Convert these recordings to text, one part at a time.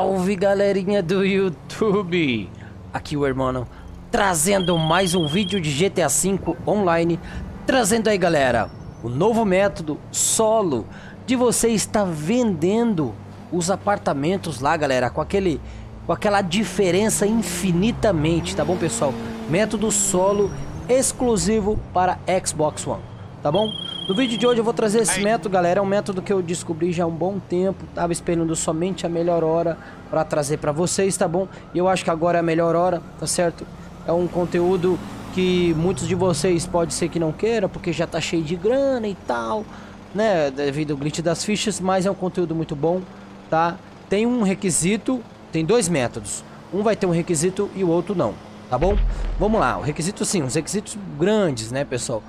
Salve galerinha do YouTube! Aqui o Hermano trazendo mais um vídeo de GTA V online. Trazendo aí galera, o novo método solo de você estar vendendo os apartamentos lá galera, com, aquele, com aquela diferença infinitamente, tá bom pessoal? Método solo exclusivo para Xbox One, tá bom? No vídeo de hoje eu vou trazer esse método, galera. É um método que eu descobri já há um bom tempo. Tava esperando somente a melhor hora para trazer para vocês, tá bom? E eu acho que agora é a melhor hora, tá certo? É um conteúdo que muitos de vocês pode ser que não queiram, porque já tá cheio de grana e tal, né? Devido ao glitch das fichas, mas é um conteúdo muito bom, tá? Tem um requisito, tem dois métodos. Um vai ter um requisito e o outro não, tá bom? Vamos lá, o requisito sim, os requisitos grandes, né, pessoal?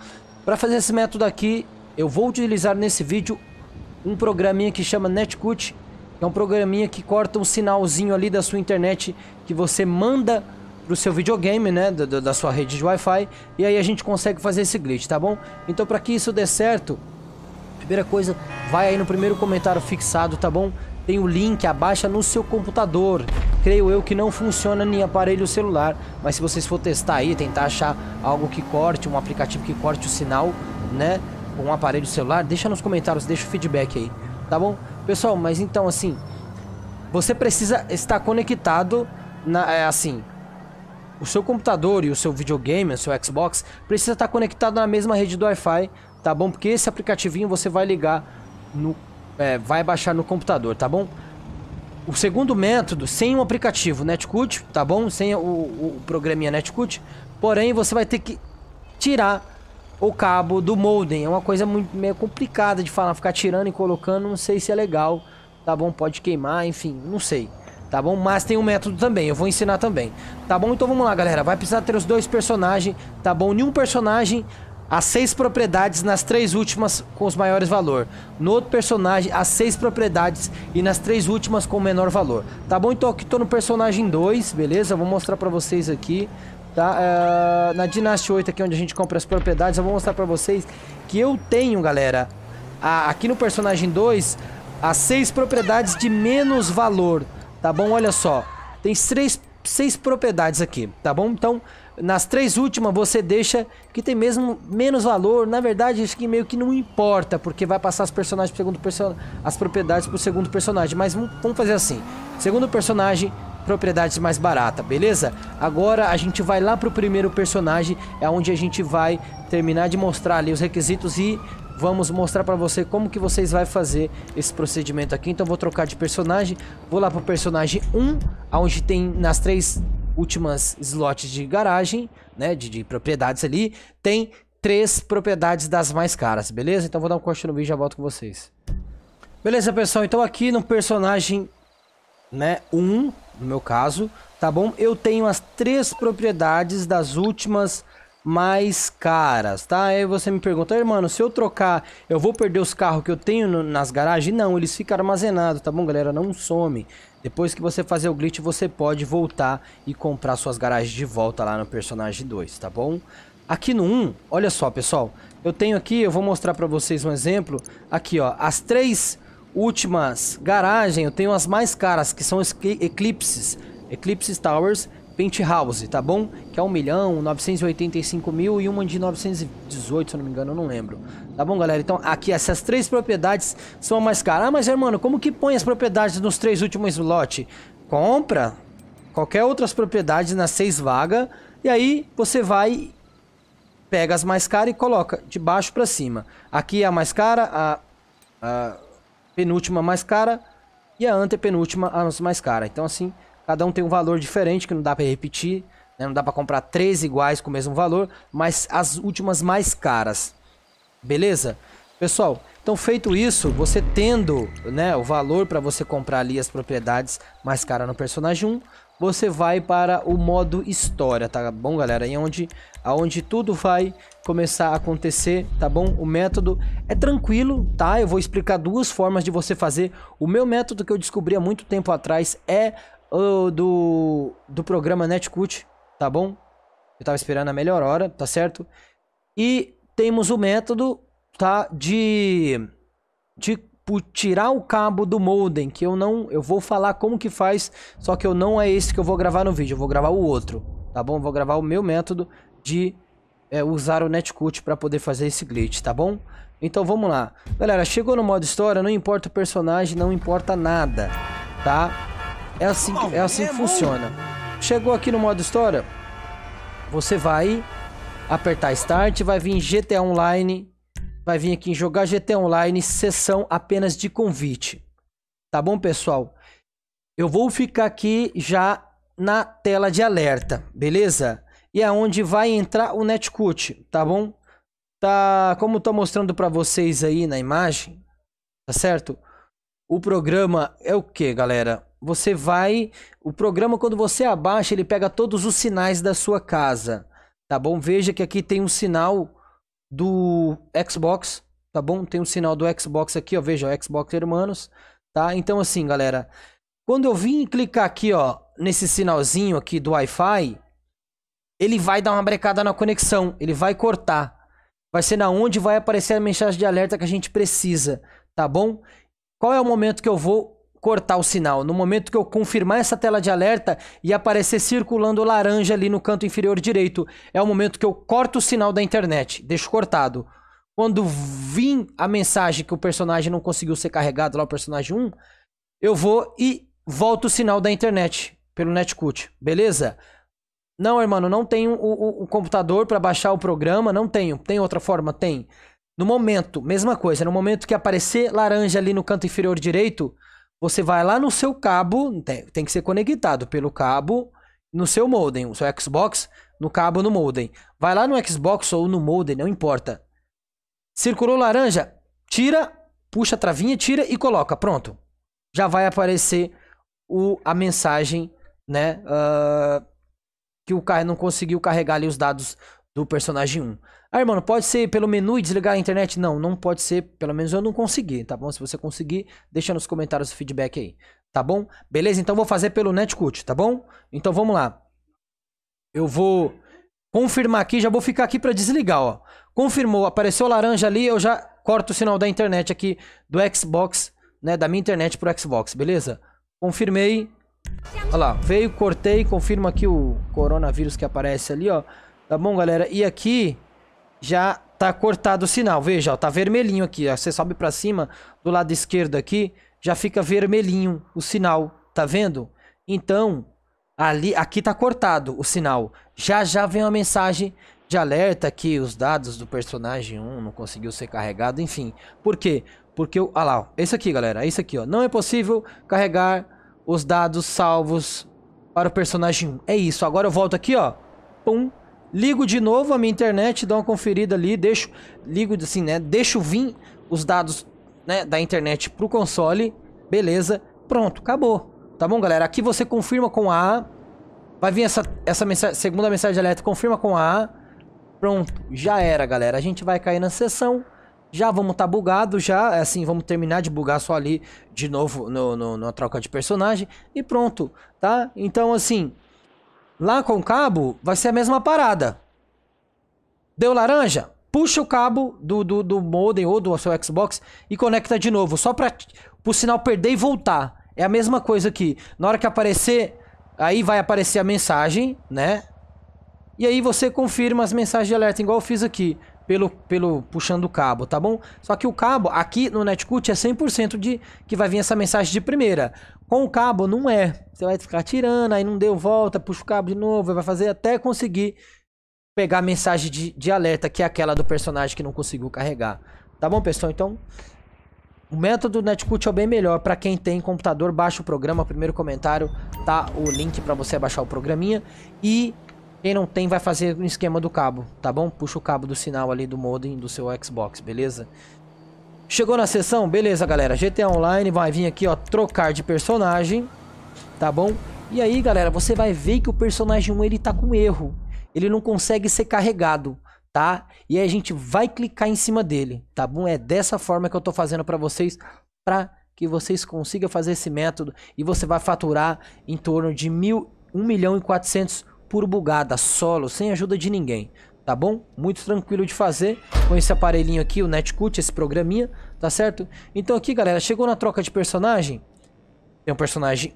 Para fazer esse método aqui, eu vou utilizar nesse vídeo um programinha que chama Netcut. é um programinha que corta um sinalzinho ali da sua internet que você manda pro seu videogame, né, da, da sua rede de Wi-Fi, e aí a gente consegue fazer esse glitch, tá bom? Então para que isso dê certo, primeira coisa, vai aí no primeiro comentário fixado, tá bom? Tem o link, abaixa no seu computador. Creio eu que não funciona em aparelho celular, mas se vocês for testar aí, tentar achar algo que corte, um aplicativo que corte o sinal, né? um aparelho celular, deixa nos comentários, deixa o feedback aí, tá bom? Pessoal, mas então assim, você precisa estar conectado na é, assim, o seu computador e o seu videogame, o seu Xbox, precisa estar conectado na mesma rede do Wi-Fi, tá bom? Porque esse aplicativinho você vai ligar no é, vai baixar no computador, tá bom? O segundo método, sem o aplicativo Netcut, tá bom? Sem o, o, o programinha Netcut, porém você vai ter que tirar o cabo do modem. É uma coisa muito, meio complicada de falar, ficar tirando e colocando, não sei se é legal, tá bom? Pode queimar, enfim, não sei. Tá bom? Mas tem um método também, eu vou ensinar também. Tá bom? Então vamos lá, galera. Vai precisar ter os dois personagens, tá bom? Nenhum personagem as seis propriedades nas três últimas com os maiores valor. No outro personagem, as seis propriedades e nas três últimas com o menor valor. Tá bom? Então aqui tô no personagem 2, beleza? Vou mostrar pra vocês aqui tá? Ah, na Dynasty 8 aqui onde a gente compra as propriedades, eu vou mostrar pra vocês que eu tenho, galera, a, aqui no personagem 2, as seis propriedades de menos valor, tá bom? Olha só, tem três, seis propriedades aqui, tá bom? Então, nas três últimas você deixa que tem mesmo menos valor, na verdade acho que meio que não importa, porque vai passar as personagens pro segundo person as propriedades pro segundo personagem, mas vamos fazer assim, segundo personagem propriedades mais barata, beleza? Agora a gente vai lá pro primeiro personagem, é onde a gente vai terminar de mostrar ali os requisitos e vamos mostrar para você como que vocês vai fazer esse procedimento aqui. Então vou trocar de personagem, vou lá pro personagem 1, aonde tem nas três últimas slots de garagem, né, de, de propriedades ali, tem três propriedades das mais caras, beleza? Então vou dar um corte no vídeo e já volto com vocês. Beleza, pessoal? Então aqui no personagem né, 1, um, no meu caso, tá bom? Eu tenho as três propriedades das últimas mais caras, tá? Aí você me pergunta, irmão mano, se eu trocar, eu vou perder os carros que eu tenho no, nas garagens? Não, eles ficam armazenados, tá bom, galera? Não some. Depois que você fazer o glitch, você pode voltar e comprar suas garagens de volta lá no personagem 2, tá bom? Aqui no 1, olha só, pessoal. Eu tenho aqui, eu vou mostrar pra vocês um exemplo. Aqui, ó, as três últimas garagem, eu tenho as mais caras, que são Eclipses, Eclipses Towers, Penthouse, tá bom? Que é 1 milhão, 985 mil e uma de 918, se eu não me engano, eu não lembro. Tá bom, galera? Então, aqui, essas três propriedades são as mais caras. Ah, mas, mano, como que põe as propriedades nos três últimos lotes? Compra qualquer outras propriedades nas seis vagas e aí você vai... Pega as mais caras e coloca de baixo para cima. Aqui é a mais cara, a, a penúltima mais cara e a antepenúltima a mais cara. Então assim, cada um tem um valor diferente que não dá para repetir, né? não dá para comprar três iguais com o mesmo valor, mas as últimas mais caras. Beleza? Pessoal, então feito isso, você tendo né, o valor para você comprar ali as propriedades mais caras no personagem 1, você vai para o modo história, tá bom galera? E é onde, aonde tudo vai começar a acontecer, tá bom? O método é tranquilo, tá? Eu vou explicar duas formas de você fazer. O meu método que eu descobri há muito tempo atrás é o do, do programa Netcut, tá bom? Eu tava esperando a melhor hora, tá certo? E temos o método, tá? De, de tirar o cabo do modem, que eu não... Eu vou falar como que faz, só que eu não é esse que eu vou gravar no vídeo. Eu vou gravar o outro, tá bom? Eu vou gravar o meu método de é, usar o netcode para poder fazer esse glitch, tá bom? Então vamos lá. Galera, chegou no modo história, não importa o personagem, não importa nada, tá? É assim, é assim que funciona. Chegou aqui no modo história, você vai apertar Start, vai vir GTA Online, vai vir aqui em Jogar GTA Online, sessão apenas de convite. Tá bom, pessoal? Eu vou ficar aqui já na tela de alerta, beleza? e aonde é onde vai entrar o netcut, tá bom? Tá, como tô mostrando para vocês aí na imagem, tá certo? O programa é o que, galera? Você vai, o programa quando você abaixa, ele pega todos os sinais da sua casa, tá bom? Veja que aqui tem um sinal do Xbox, tá bom? Tem um sinal do Xbox aqui, ó, veja, o Xbox Hermanos, tá? Então assim, galera, quando eu vim clicar aqui, ó, nesse sinalzinho aqui do Wi-Fi, ele vai dar uma brecada na conexão, ele vai cortar. Vai ser na onde vai aparecer a mensagem de alerta que a gente precisa, tá bom? Qual é o momento que eu vou cortar o sinal? No momento que eu confirmar essa tela de alerta e aparecer circulando laranja ali no canto inferior direito, é o momento que eu corto o sinal da internet, deixo cortado. Quando vir a mensagem que o personagem não conseguiu ser carregado lá, o personagem 1, eu vou e volto o sinal da internet pelo Netcut, beleza? Não, irmão, não tenho o, o, o computador para baixar o programa, não tenho. Tem outra forma? Tem. No momento, mesma coisa, no momento que aparecer laranja ali no canto inferior direito, você vai lá no seu cabo, tem, tem que ser conectado pelo cabo no seu modem, o seu Xbox, no cabo no modem. Vai lá no Xbox ou no modem, não importa. Circulou laranja, tira, puxa a travinha, tira e coloca, pronto. Já vai aparecer o, a mensagem, né, uh, que o cara não conseguiu carregar ali os dados do personagem 1. Ah, irmão, pode ser pelo menu e desligar a internet? Não, não pode ser, pelo menos eu não consegui, tá bom? Se você conseguir, deixa nos comentários o feedback aí, tá bom? Beleza? Então vou fazer pelo Netcut, tá bom? Então vamos lá. Eu vou confirmar aqui, já vou ficar aqui para desligar, ó. Confirmou, apareceu laranja ali, eu já corto o sinal da internet aqui do Xbox, né, da minha internet pro Xbox, beleza? Confirmei. Olha lá, veio, cortei, confirma aqui o coronavírus que aparece ali, ó. Tá bom, galera? E aqui já tá cortado o sinal. Veja, ó, tá vermelhinho aqui. Ó. Você sobe pra cima, do lado esquerdo aqui, já fica vermelhinho o sinal. Tá vendo? Então, ali, aqui tá cortado o sinal. Já já vem uma mensagem de alerta que os dados do personagem 1 não conseguiu ser carregado, enfim. Por quê? Porque, olha lá, ó, esse aqui, galera, é esse aqui, ó. Não é possível carregar os dados salvos para o personagem 1. É isso, agora eu volto aqui, ó. Pum. Ligo de novo a minha internet, dou uma conferida ali, deixo, ligo assim, né? Deixo vir os dados né, da internet para o console. Beleza, pronto, acabou. Tá bom, galera? Aqui você confirma com A. Vai vir essa, essa mensagem, segunda mensagem de alerta, confirma com A. Pronto, já era, galera. A gente vai cair na sessão já vamos tá bugado, já, é assim, vamos terminar de bugar só ali de novo no, no, na troca de personagem e pronto, tá? Então, assim, lá com o cabo vai ser a mesma parada. Deu laranja? Puxa o cabo do, do, do modem ou do seu Xbox e conecta de novo, só para o sinal perder e voltar. É a mesma coisa aqui. Na hora que aparecer, aí vai aparecer a mensagem, né? E aí você confirma as mensagens de alerta, igual eu fiz aqui pelo, pelo puxando o cabo, tá bom? Só que o cabo aqui no Netcut é 100% de que vai vir essa mensagem de primeira. Com o cabo não é. Você vai ficar tirando, aí não deu volta, puxa o cabo de novo, vai fazer até conseguir pegar a mensagem de, de alerta, que é aquela do personagem que não conseguiu carregar. Tá bom, pessoal? Então, o método Netcut é bem melhor para quem tem computador, baixa o programa, primeiro comentário, tá o link para você baixar o programinha e quem não tem vai fazer um esquema do cabo, tá bom? Puxa o cabo do sinal ali do modem do seu Xbox, beleza? Chegou na sessão? Beleza, galera. GTA Online vai vir aqui, ó, trocar de personagem, tá bom? E aí, galera, você vai ver que o personagem 1, ele tá com erro. Ele não consegue ser carregado, tá? E aí a gente vai clicar em cima dele, tá bom? É dessa forma que eu tô fazendo pra vocês, pra que vocês consigam fazer esse método. E você vai faturar em torno de mil, 1 milhão e 400 por bugada, solo, sem ajuda de ninguém, tá bom? Muito tranquilo de fazer com esse aparelhinho aqui, o Netcut, esse programinha, tá certo? Então aqui, galera, chegou na troca de personagem, tem um personagem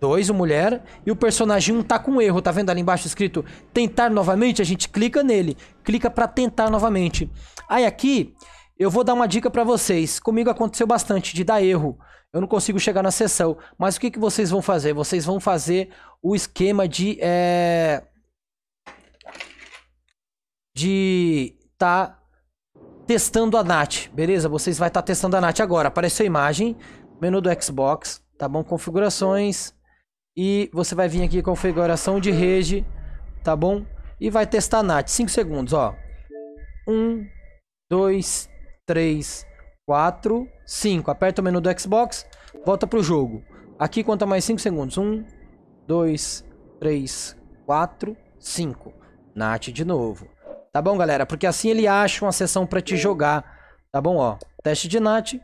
2, o mulher, e o personagem 1 um tá com erro, tá vendo ali embaixo escrito tentar novamente? A gente clica nele, clica para tentar novamente. Aí aqui, eu vou dar uma dica para vocês, comigo aconteceu bastante de dar erro, eu não consigo chegar na sessão. Mas o que, que vocês vão fazer? Vocês vão fazer o esquema de... É, de tá testando a NAT, beleza? Vocês vai estar tá testando a NAT agora. Apareceu a imagem, menu do Xbox, tá bom? Configurações. E você vai vir aqui configuração de rede, tá bom? E vai testar a NAT. 5 segundos, ó. 1, 2, 3, 4, 5. Aperta o menu do Xbox, volta pro jogo. Aqui conta mais 5 segundos. 1, 2, 3, 4, 5. Nath de novo. Tá bom, galera? Porque assim ele acha uma sessão pra te jogar. Tá bom, ó. Teste de Nath.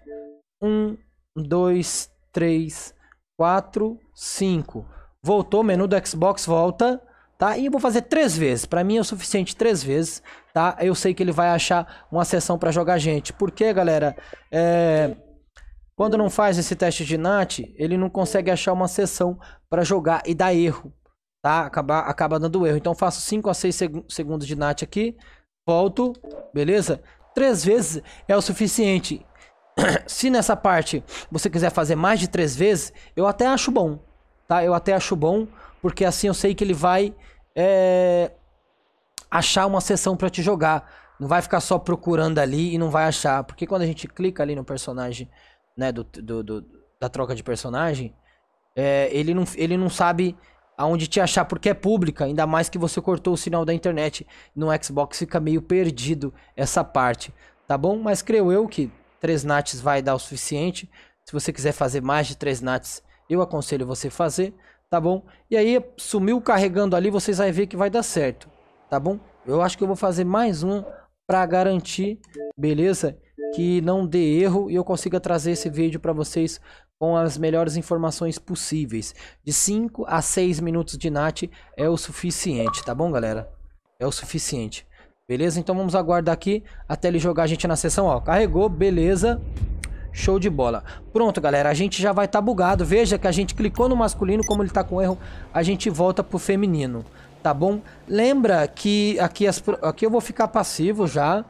1, 2, 3, 4, 5. Voltou, menu do Xbox volta tá? E eu vou fazer três vezes, para mim é o suficiente três vezes, tá? Eu sei que ele vai achar uma sessão para jogar gente. Porque, galera, é... quando não faz esse teste de NAT, ele não consegue achar uma sessão para jogar e dá erro, tá? Acaba, acaba dando erro. Então faço 5 a 6 seg segundos de NAT aqui, volto, beleza? Três vezes é o suficiente. Se nessa parte você quiser fazer mais de três vezes, eu até acho bom, tá? Eu até acho bom, porque assim eu sei que ele vai é, achar uma sessão para te jogar. Não vai ficar só procurando ali e não vai achar. Porque quando a gente clica ali no personagem, né, do, do, do da troca de personagem, é, ele, não, ele não sabe aonde te achar, porque é pública, ainda mais que você cortou o sinal da internet. No Xbox fica meio perdido essa parte, tá bom? Mas creio eu que 3 nats vai dar o suficiente. Se você quiser fazer mais de 3 nats, eu aconselho você fazer tá bom? E aí sumiu carregando ali, vocês vão ver que vai dar certo, tá bom? Eu acho que eu vou fazer mais um para garantir, beleza? Que não dê erro e eu consiga trazer esse vídeo para vocês com as melhores informações possíveis. De 5 a 6 minutos de NAT é o suficiente, tá bom, galera? É o suficiente. Beleza? Então vamos aguardar aqui até ele jogar a gente na sessão, ó. Carregou, beleza. Show de bola. Pronto, galera, a gente já vai estar tá bugado. Veja que a gente clicou no masculino, como ele está com erro, a gente volta pro feminino, tá bom? Lembra que aqui, as, aqui eu vou ficar passivo já,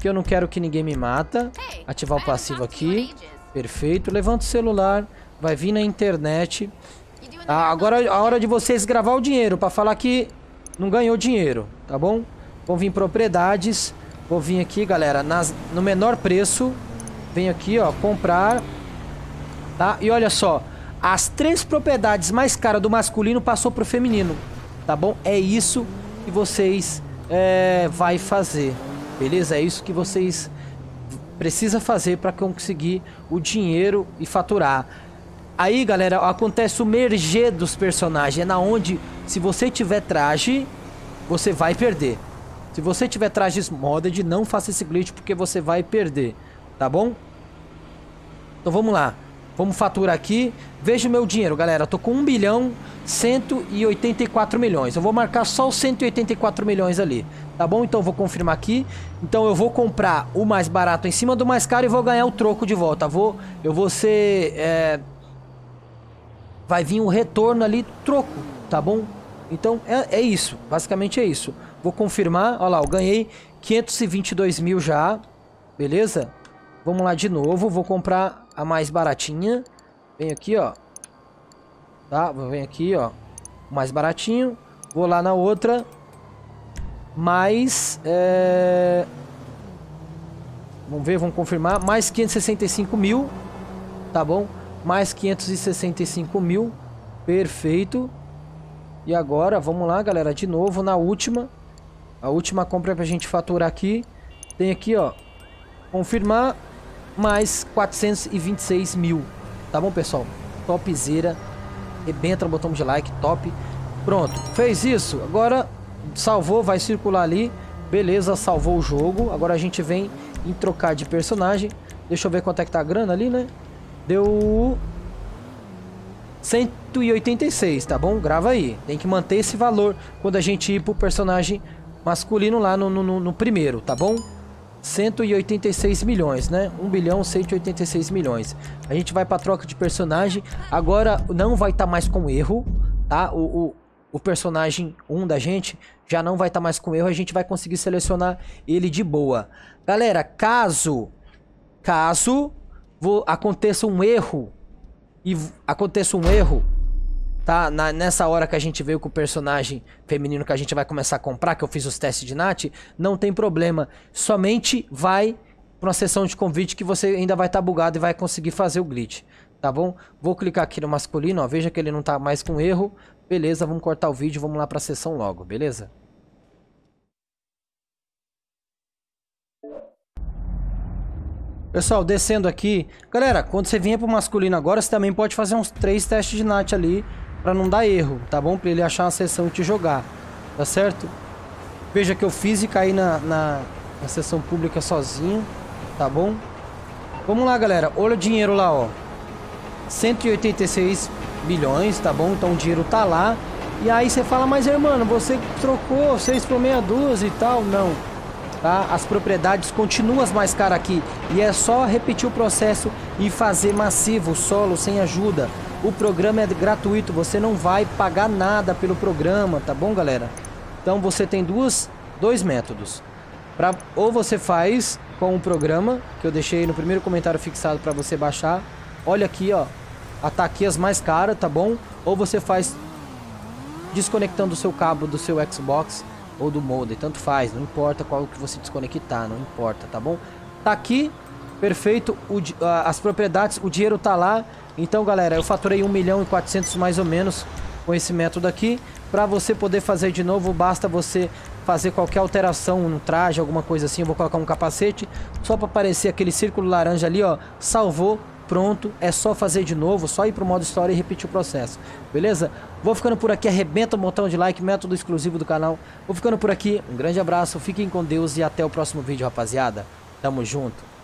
que eu não quero que ninguém me mata. Ativar o passivo aqui. Perfeito. Levanta o celular, vai vir na internet. Ah, agora a hora de vocês gravar o dinheiro, para falar que não ganhou dinheiro, tá bom? Vão vir propriedades, vou vir aqui, galera, nas, no menor preço vem aqui, ó, comprar. Tá? E olha só, as três propriedades mais caras do masculino passou pro feminino, tá bom? É isso que vocês é, vai fazer, beleza? É isso que vocês precisa fazer para conseguir o dinheiro e faturar. Aí, galera, acontece o merger dos personagens. É na onde, se você tiver traje, você vai perder. Se você tiver trajes modded, não faça esse glitch porque você vai perder, tá bom? Então vamos lá. Vamos faturar aqui. Veja o meu dinheiro, galera. Eu tô com 1 bilhão 184 milhões. Eu vou marcar só os 184 milhões ali. Tá bom? Então eu vou confirmar aqui. Então eu vou comprar o mais barato em cima do mais caro e vou ganhar o troco de volta. Vou, eu vou ser... É... Vai vir um retorno ali, troco, tá bom? Então é, é isso. Basicamente é isso. Vou confirmar. Olha lá, eu ganhei 522 mil já. Beleza? Vamos lá de novo. Vou comprar a mais baratinha. vem aqui, ó. Tá? Venho aqui, ó. Mais baratinho. Vou lá na outra. Mais... É... Vamos ver, vamos confirmar. Mais 565 mil. Tá bom? Mais 565 mil. Perfeito. E agora, vamos lá, galera. De novo, na última. A última compra pra gente faturar aqui. Tem aqui, ó. Confirmar mais 426 mil. Tá bom, pessoal? Topzera. Rebenta o botão de like, top. Pronto, fez isso. Agora salvou, vai circular ali. Beleza, salvou o jogo. Agora a gente vem em trocar de personagem. Deixa eu ver quanto é que tá a grana ali, né? Deu... 186, tá bom? Grava aí. Tem que manter esse valor quando a gente ir pro personagem masculino lá no, no, no primeiro, tá bom? 186 milhões, né? 1 bilhão 186 milhões. A gente vai para troca de personagem. Agora não vai estar tá mais com erro, tá? O, o, o personagem 1 um da gente já não vai estar tá mais com erro. A gente vai conseguir selecionar ele de boa. Galera, caso caso aconteça um erro e aconteça um erro tá? Na, nessa hora que a gente veio com o personagem feminino que a gente vai começar a comprar, que eu fiz os testes de Nath, não tem problema. Somente vai para uma sessão de convite que você ainda vai estar tá bugado e vai conseguir fazer o glitch, tá bom? Vou clicar aqui no masculino, ó, veja que ele não tá mais com erro. Beleza, vamos cortar o vídeo, vamos lá para a sessão logo, beleza? Pessoal, descendo aqui, galera, quando você para pro masculino agora, você também pode fazer uns três testes de Nat ali para não dar erro, tá bom? Para ele achar uma sessão e te jogar, tá certo? Veja que eu fiz e caí na, na, na sessão pública sozinho, tá bom? Vamos lá, galera. Olha o dinheiro lá, ó. 186 bilhões, tá bom? Então o dinheiro tá lá. E aí você fala, mas irmão, você trocou 6 por meia dúzia e tal. Não. Tá? As propriedades continuam as mais caras aqui. E é só repetir o processo e fazer massivo, solo, sem ajuda. O programa é gratuito, você não vai pagar nada pelo programa, tá bom, galera? Então você tem duas, dois métodos. Pra, ou você faz com o programa, que eu deixei no primeiro comentário fixado para você baixar. Olha aqui, ó. Ataquias mais caras, tá bom? Ou você faz desconectando o seu cabo do seu Xbox ou do modem, tanto faz, não importa qual que você desconectar, não importa, tá bom? Tá aqui, perfeito, o, as propriedades, o dinheiro tá lá, então, galera, eu faturei 1 milhão e 400 mais ou menos com esse método aqui. Para você poder fazer de novo, basta você fazer qualquer alteração no traje, alguma coisa assim. Eu vou colocar um capacete, só para aparecer aquele círculo laranja ali, ó. Salvou, pronto, é só fazer de novo, só ir pro modo história e repetir o processo, beleza? Vou ficando por aqui, arrebenta o botão de like, método exclusivo do canal. Vou ficando por aqui, um grande abraço, fiquem com Deus e até o próximo vídeo, rapaziada. Tamo junto.